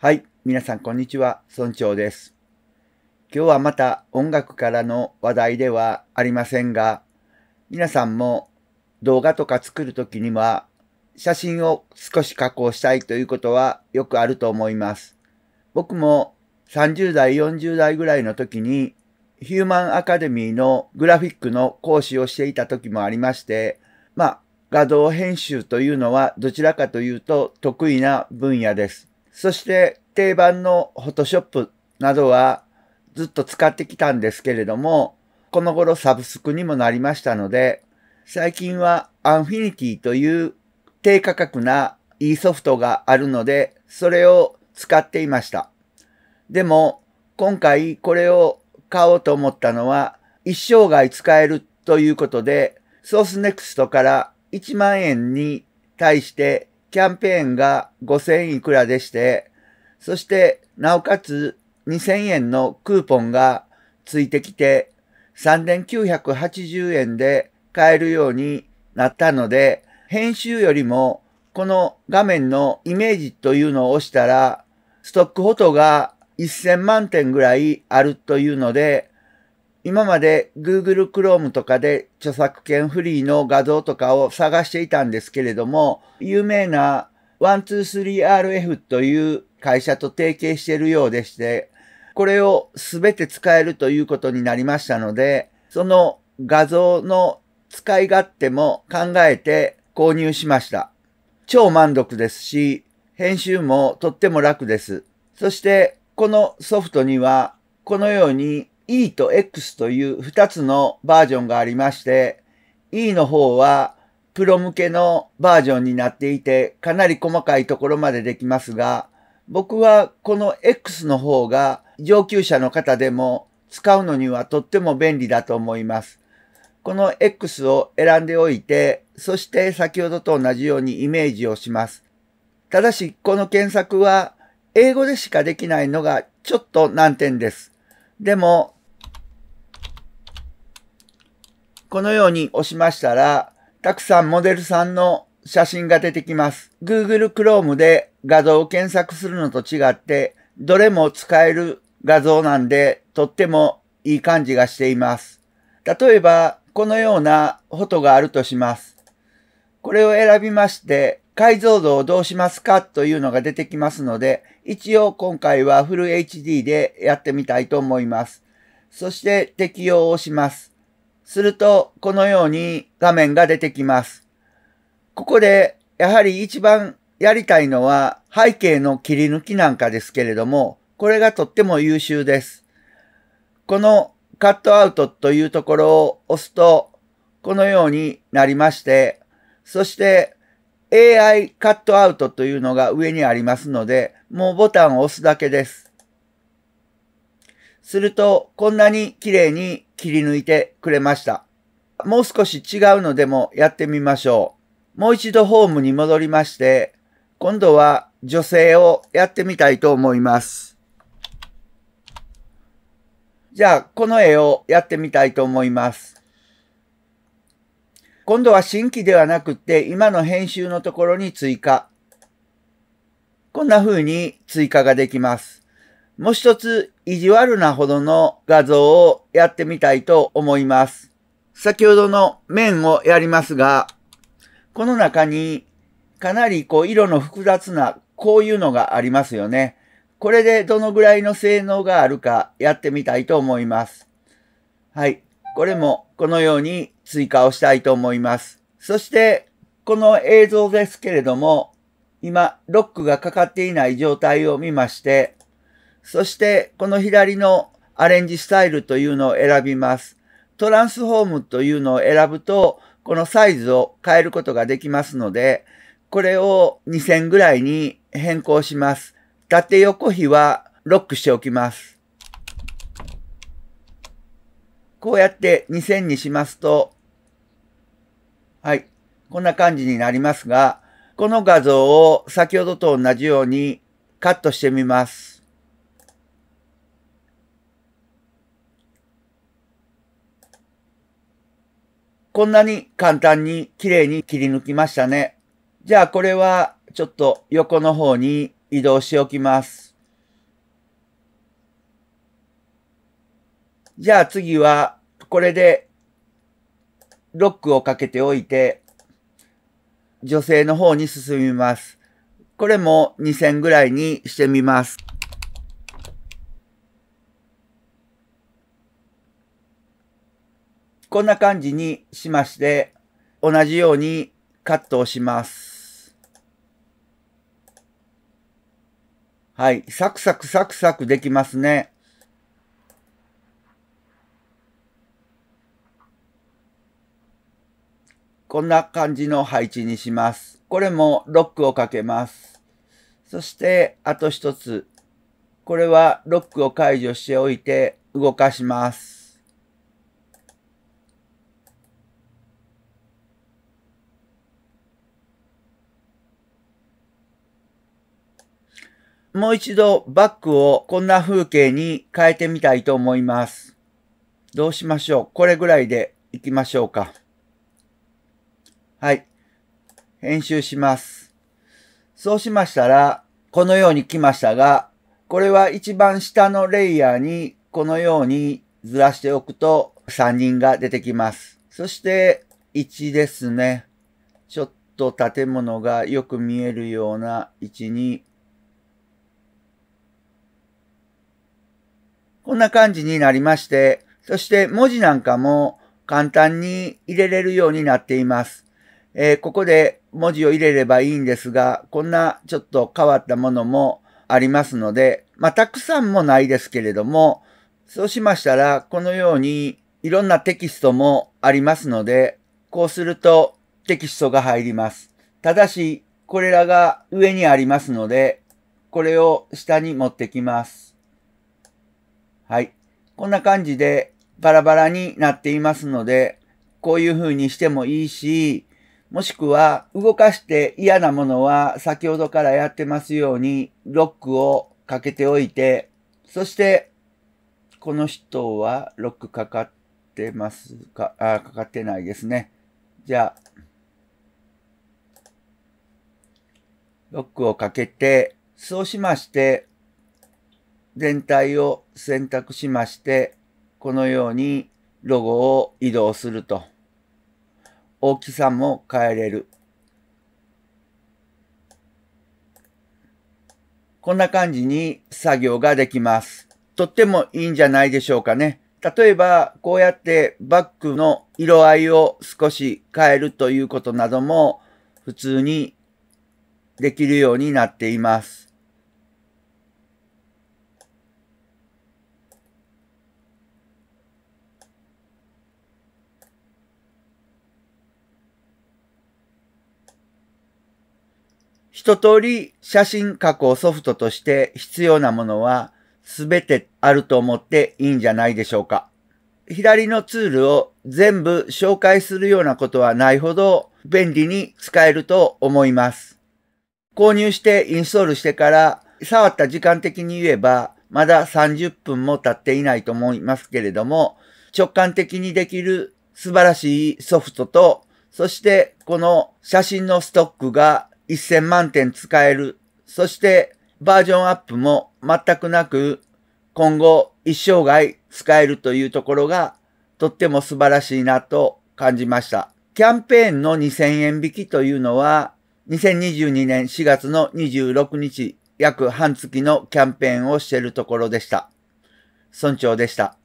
はい、皆さんこんにちは、村長です。今日はまた音楽からの話題ではありませんが、皆さんも動画とか作るときには、写真を少し加工したいということはよくあると思います。僕も30代、40代ぐらいの時に、ヒューマンアカデミーのグラフィックの講師をしていた時もありまして、まあ、画像編集というのはどちらかというと得意な分野です。そして定番のフォトショップなどはずっと使ってきたんですけれども、この頃サブスクにもなりましたので、最近はアンフィニティという低価格な e ソフトがあるので、それを使っていました。でも、今回これを買おうと思ったのは、一生涯使えるということで、ソースネクストから1万円に対してキャンペーンが5000いくらでして、そしてなおかつ2000円のクーポンがついてきて3980円で買えるようになったので、編集よりもこの画面のイメージというのを押したら、ストックフォトが1000万点ぐらいあるというので、今まで Google Chrome とかで著作権フリーの画像とかを探していたんですけれども、有名な 123RF という会社と提携しているようでして、これをすべて使えるということになりましたので、その画像の使い勝手も考えて購入しました。超満足ですし、編集もとっても楽です。そして、このソフトには、このように E と X という2つのバージョンがありまして、E の方はプロ向けのバージョンになっていて、かなり細かいところまでできますが、僕はこの X の方が上級者の方でも使うのにはとっても便利だと思います。この X を選んでおいて、そして先ほどと同じようにイメージをします。ただし、この検索は英語でしかできないのがちょっと難点です。でも、このように押しましたら、たくさんモデルさんの写真が出てきます。Google Chrome で画像を検索するのと違って、どれも使える画像なんで、とってもいい感じがしています。例えば、このようなフォトがあるとします。これを選びまして、解像度をどうしますかというのが出てきますので、一応今回はフル HD でやってみたいと思います。そして適用をします。すると、このように画面が出てきます。ここで、やはり一番やりたいのは背景の切り抜きなんかですけれども、これがとっても優秀です。このカットアウトというところを押すと、このようになりまして、そして AI カットアウトというのが上にありますので、もうボタンを押すだけです。すると、こんなに綺麗に切り抜いてくれました。もう少し違うのでもやってみましょう。もう一度ホームに戻りまして、今度は女性をやってみたいと思います。じゃあ、この絵をやってみたいと思います。今度は新規ではなくて、今の編集のところに追加。こんな風に追加ができます。もう一つ意地悪なほどの画像をやってみたいと思います。先ほどの面をやりますが、この中にかなりこう色の複雑なこういうのがありますよね。これでどのぐらいの性能があるかやってみたいと思います。はい。これもこのように追加をしたいと思います。そしてこの映像ですけれども、今ロックがかかっていない状態を見まして、そしてこの左のアレンジスタイルというのを選びます。トランスフォームというのを選ぶと、このサイズを変えることができますので、これを2000ぐらいに変更します。縦横比はロックしておきます。こうやって2000にしますと、はい、こんな感じになりますが、この画像を先ほどと同じようにカットしてみます。こんなに簡単に綺麗に切り抜きましたね。じゃあこれはちょっと横の方に移動しておきます。じゃあ次はこれでロックをかけておいて女性の方に進みます。これも2000ぐらいにしてみます。こんな感じにしまして、同じようにカットをします。はい。サクサクサクサクできますね。こんな感じの配置にします。これもロックをかけます。そして、あと一つ。これはロックを解除しておいて動かします。もう一度バッグをこんな風景に変えてみたいと思います。どうしましょうこれぐらいでいきましょうか。はい。編集します。そうしましたら、このように来ましたが、これは一番下のレイヤーにこのようにずらしておくと3人が出てきます。そして1ですね。ちょっと建物がよく見えるような位置にこんな感じになりまして、そして文字なんかも簡単に入れれるようになっています。えー、ここで文字を入れればいいんですが、こんなちょっと変わったものもありますので、まあ、たくさんもないですけれども、そうしましたら、このようにいろんなテキストもありますので、こうするとテキストが入ります。ただし、これらが上にありますので、これを下に持ってきます。はい。こんな感じでバラバラになっていますので、こういう風にしてもいいし、もしくは動かして嫌なものは先ほどからやってますようにロックをかけておいて、そしてこの人はロックかかってますかあ、かかってないですね。じゃあ、ロックをかけて、そうしまして、全体を選択しまして、このようにロゴを移動すると。大きさも変えれる。こんな感じに作業ができます。とってもいいんじゃないでしょうかね。例えば、こうやってバッグの色合いを少し変えるということなども普通にできるようになっています。一通り写真加工ソフトとして必要なものは全てあると思っていいんじゃないでしょうか。左のツールを全部紹介するようなことはないほど便利に使えると思います。購入してインストールしてから触った時間的に言えばまだ30分も経っていないと思いますけれども直感的にできる素晴らしいソフトとそしてこの写真のストックが1000万点使える。そしてバージョンアップも全くなく今後一生涯使えるというところがとっても素晴らしいなと感じました。キャンペーンの2000円引きというのは2022年4月の26日約半月のキャンペーンをしているところでした。村長でした。